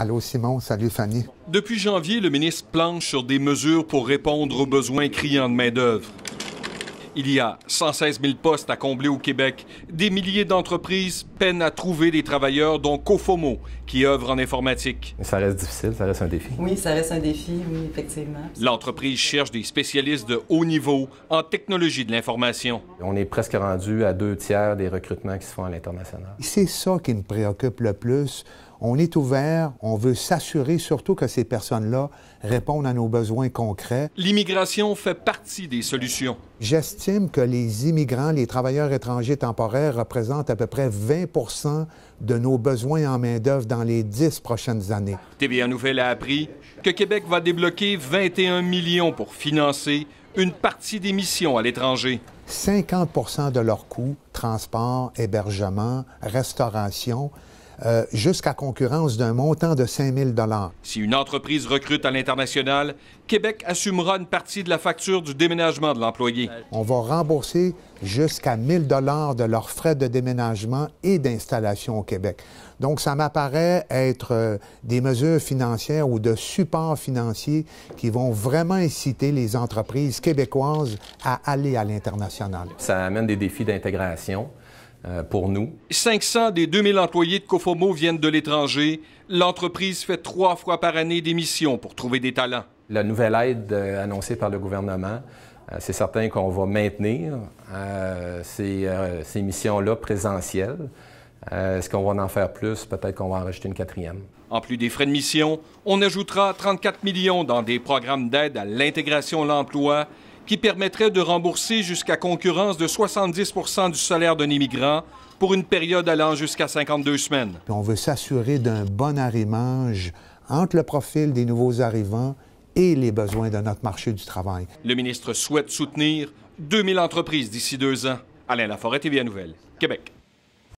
Allô Simon, salut Fanny. Depuis janvier, le ministre planche sur des mesures pour répondre aux besoins criants de main-d'œuvre. Il y a 116 000 postes à combler au Québec. Des milliers d'entreprises peinent à trouver des travailleurs, dont Cofomo, qui œuvre en informatique. Ça reste difficile, ça reste un défi. Oui, ça reste un défi, oui, effectivement. L'entreprise cherche des spécialistes de haut niveau en technologie de l'information. On est presque rendu à deux tiers des recrutements qui se font à l'international. C'est ça qui me préoccupe le plus on est ouvert, on veut s'assurer surtout que ces personnes-là répondent à nos besoins concrets. L'immigration fait partie des solutions. J'estime que les immigrants, les travailleurs étrangers temporaires représentent à peu près 20 de nos besoins en main-d'œuvre dans les 10 prochaines années. TVA Nouvelle a appris que Québec va débloquer 21 millions pour financer une partie des missions à l'étranger. 50 de leurs coûts, transport, hébergement, restauration, euh, jusqu'à concurrence d'un montant de 5 000 Si une entreprise recrute à l'international, Québec assumera une partie de la facture du déménagement de l'employé. On va rembourser jusqu'à 1 000 de leurs frais de déménagement et d'installation au Québec. Donc, ça m'apparaît être euh, des mesures financières ou de supports financiers qui vont vraiment inciter les entreprises québécoises à aller à l'international. Ça amène des défis d'intégration. Euh, pour nous. 500 des 2000 employés de Cofomo viennent de l'étranger. L'entreprise fait trois fois par année des missions pour trouver des talents. La nouvelle aide euh, annoncée par le gouvernement, euh, c'est certain qu'on va maintenir ces, ces missions-là présentielles. Est-ce qu'on va en faire plus? Peut-être qu'on va en rajouter une quatrième. En plus des frais de mission, on ajoutera 34 millions dans des programmes d'aide à l'intégration à l'emploi qui permettrait de rembourser jusqu'à concurrence de 70 du salaire d'un immigrant pour une période allant jusqu'à 52 semaines. On veut s'assurer d'un bon arrimage entre le profil des nouveaux arrivants et les besoins de notre marché du travail. Le ministre souhaite soutenir 2000 entreprises d'ici deux ans. Alain Laforêt, TVA Nouvelle, Québec.